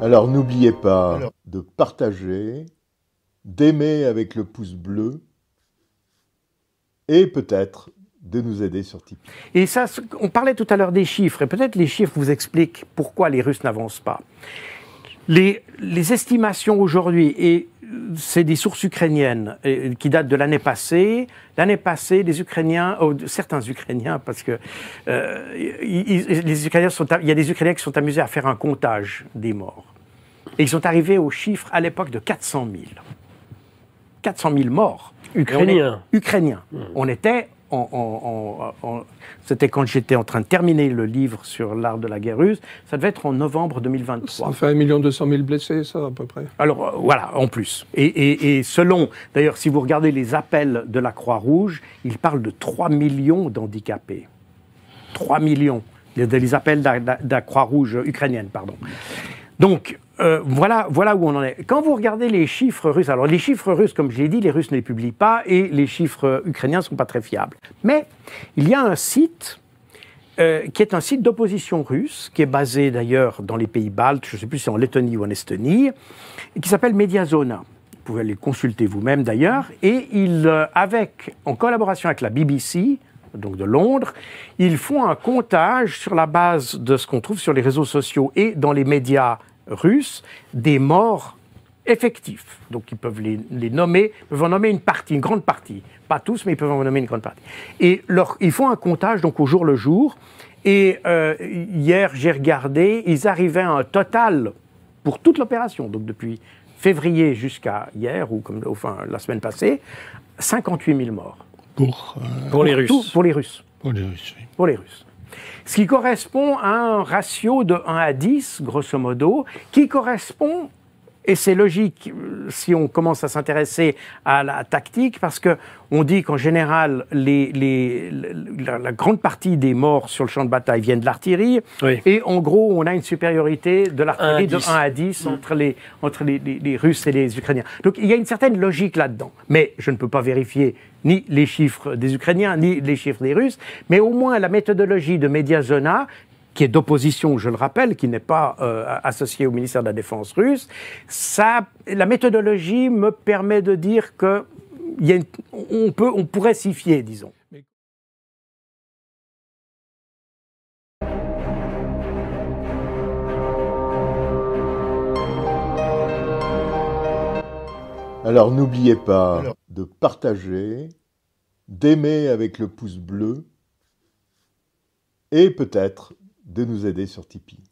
Alors n'oubliez pas de partager, d'aimer avec le pouce bleu et peut-être de nous aider sur Tipeee. Et ça, on parlait tout à l'heure des chiffres, et peut-être les chiffres vous expliquent pourquoi les Russes n'avancent pas. Les, les estimations aujourd'hui, et c'est des sources ukrainiennes euh, qui datent de l'année passée. L'année passée, des Ukrainiens, oh, certains Ukrainiens, parce que euh, les Ukrainiens il y a des Ukrainiens qui sont amusés à faire un comptage des morts. Et ils sont arrivés au chiffre à l'époque de 400 000. 400 000 morts. Ukrainiens. Ukrainiens. Hmm. On était c'était quand j'étais en train de terminer le livre sur l'art de la guerre russe. Ça devait être en novembre 2023. Ça fait 1 200 000 blessés, ça, à peu près. Alors, euh, voilà, en plus. Et, selon, d'ailleurs, si vous regardez les appels de la Croix-Rouge, ils parlent de 3 millions d'handicapés. 3 millions. Les, appels de la, de la Croix-Rouge ukrainienne, pardon. Donc, euh, voilà, voilà où on en est. Quand vous regardez les chiffres russes, alors les chiffres russes, comme je l'ai dit, les Russes ne les publient pas et les chiffres ukrainiens ne sont pas très fiables. Mais il y a un site euh, qui est un site d'opposition russe, qui est basé d'ailleurs dans les pays baltes, je ne sais plus si c'est en Lettonie ou en Estonie, qui s'appelle Mediazona. Vous pouvez les consulter vous-même d'ailleurs. Et il, euh, avec, en collaboration avec la BBC, donc de Londres, ils font un comptage sur la base de ce qu'on trouve sur les réseaux sociaux et dans les médias des morts effectifs. Donc ils peuvent les, nommer, peuvent en nommer une partie, une grande partie. Pas tous, mais ils peuvent en nommer une grande partie. Et ils font un comptage donc au jour le jour. Et euh, hier, j'ai regardé, ils arrivaient à un total pour toute l'opération, donc depuis février jusqu'à hier, ou comme enfin la semaine passée, 58 000 morts. Pour, euh, pour, les Russes. pour les Russes. Pour les Russes ce qui correspond à un ratio de 1 à 10, grosso modo, qui correspond, et c'est logique, si on commence à s'intéresser à la tactique, parce que on dit qu'en général, la, grande partie des morts sur le champ de bataille viennent de l'artillerie. Et en gros, on a une supériorité de l'artillerie de 1 à 10 mm. entre, les, entre les, les, Russes et les Ukrainiens. Donc il y a une certaine logique là-dedans. Mais je ne peux pas vérifier ni les chiffres des Ukrainiens, ni les chiffres des Russes. Mais au moins, la méthodologie de Mediazona qui est d'opposition, je le rappelle, qui n'est pas euh, associé au ministère de la Défense russe, la méthodologie me permet de dire que peut, on pourrait s'y fier, disons. Alors n'oubliez pas de partager, d'aimer avec le pouce bleu et peut-être de nous aider sur Tipeee.